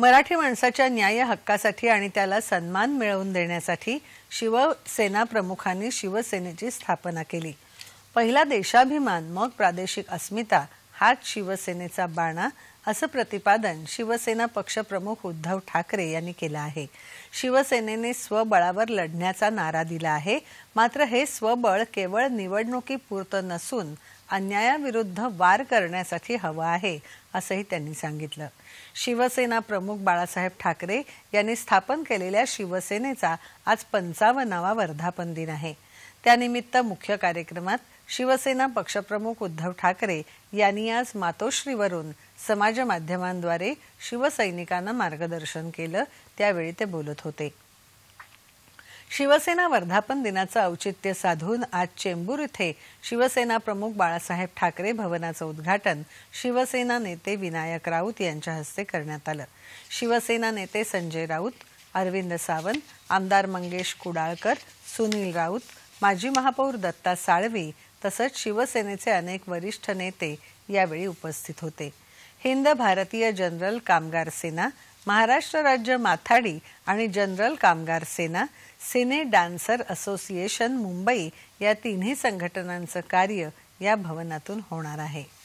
मराठी माणसाच्या न्याय हक्कासाठी आणि त्याला सन्मान मिळवून देण्यासाठी शिवसेना प्रमुखांनी शिवसेनेची स्थापना केली पहिला देशाभिमान मग प्रादेशिक अस्मिता हाच शिवसेनेचा बाणा असं प्रतिपादन शिवसेना पक्षप्रमुख उद्धव ठाकरे यांनी केलं आहे शिवसेनेने स्वबळावर लढण्याचा नारा दिला आहे मात्र हे स्वबळ केवळ निवडणुकीपुरतं नसून अन्यायाविरुद्ध वार करण्यासाठी हवा आहे असंही त्यांनी सांगितलं शिवसेना प्रमुख बाळासाहेब ठाकरे यांनी स्थापन केलेल्या शिवसेनेचा आज पंचावन्नावा वर्धापन दिन आहे त्यानिमित्त मुख्य कार्यक्रमात शिवसेना पक्षप्रमुख उद्धव ठाकरे यांनी आज मातोश्रीवरून समाज माध्यमांद्वारे शिवसैनिकांना मार्गदर्शन केलं त्यावेळी ते बोलत होते शिवसेना वर्धापन दिनाचं औचित्य साधून आज चेंबूर इथे शिवसेना प्रमुख बाळासाहेब ठाकरे भवनाचं उद्घाटन शिवसेना नेते विनायक राऊत यांच्या हस्ते करण्यात आलं शिवसेना नेते संजय राऊत अरविंद सावंत आमदार मंगेश कुडाळकर सुनील राऊत माजी महापौर दत्ता साळवी तसंच शिवसेनेचे अनेक वरिष्ठ नेते यावेळी उपस्थित होते हिंद भारतीय जनरल कामगार सेना महाराष्ट्र राज्य माथाडी आणि general Kamgar Sena cine dancer association Mumbai या तिन्ही संघटनांचं कार्य या भवनातून होणार आहे